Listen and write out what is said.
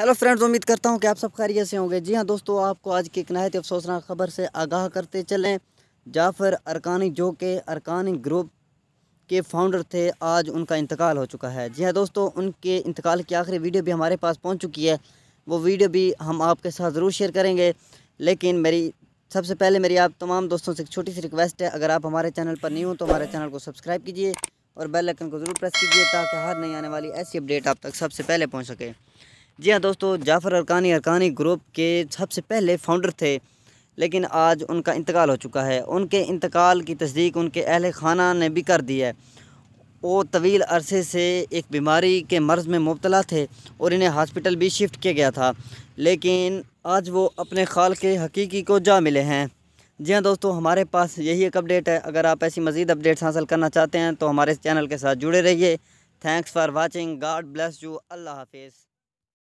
hello friends उम्मीद करता हूँ कि आप सब खैरियत से होंगे जी हाँ दोस्तों आपको आज की एक नहायत अफसोसनाक खबर से आगाह करते चलें जाफर अरकानी जो के अरकानी ग्रुप के फाउंडर थे आज उनका इंतकाल हो चुका है जी हाँ दोस्तों उनके इंतकाल की आखिरी वीडियो भी हमारे पास पहुँच चुकी है वो वीडियो भी हम आपके साथ ज़रूर शेयर करेंगे लेकिन मेरी सबसे पहले मेरी आप तमाम दोस्तों से एक छोटी सी रिक्वेस्ट है अगर आप हमारे चैनल पर नहीं हो तो हमारे चैनल को सब्सक्राइब कीजिए और बेल आइकन को ज़रूर प्रेस कीजिए ताकि हर नई आने वाली ऐसी अपडेट आप तक सबसे पहले पहुंच सके जी हाँ दोस्तों जाफ़र अरकानी अरकानी ग्रुप के सबसे पहले फाउंडर थे लेकिन आज उनका इंतकाल हो चुका है उनके इंतकाल की तस्दीक उनके अहल खाना ने भी कर दी है वो तवील अरसे से एक बीमारी के मर्ज़ में मुबतला थे और इन्हें हॉस्पिटल भी शिफ्ट किया गया था लेकिन आज वो अपने खाल के हकीकी को जा मिले हैं जी हाँ दोस्तों हमारे पास यही एक अपडेट है अगर आप ऐसी मज़ीद अपडेट्स हासिल करना चाहते हैं तो हमारे चैनल के साथ जुड़े रहिए thanks for watching God bless you अल्लाह हाफिज़